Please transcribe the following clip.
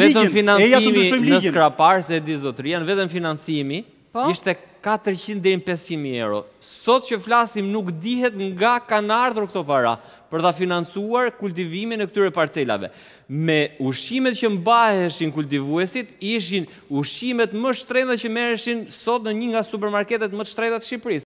vetëm financimi në skrapar, se e di zotëri, janë vetëm financimi, po? ishte 400 dhe 500 euro. Sot që flasim nuk dihet nga kanë ardhur këto para për të financuar kultivimin e këtyre parcelave. Me ushqimet që mbaheshin kultivuesit, ishin ushqimet më shtrejnë dhe që mereshin sot në një nga supermarketet më shtrejnë të Shqipëris.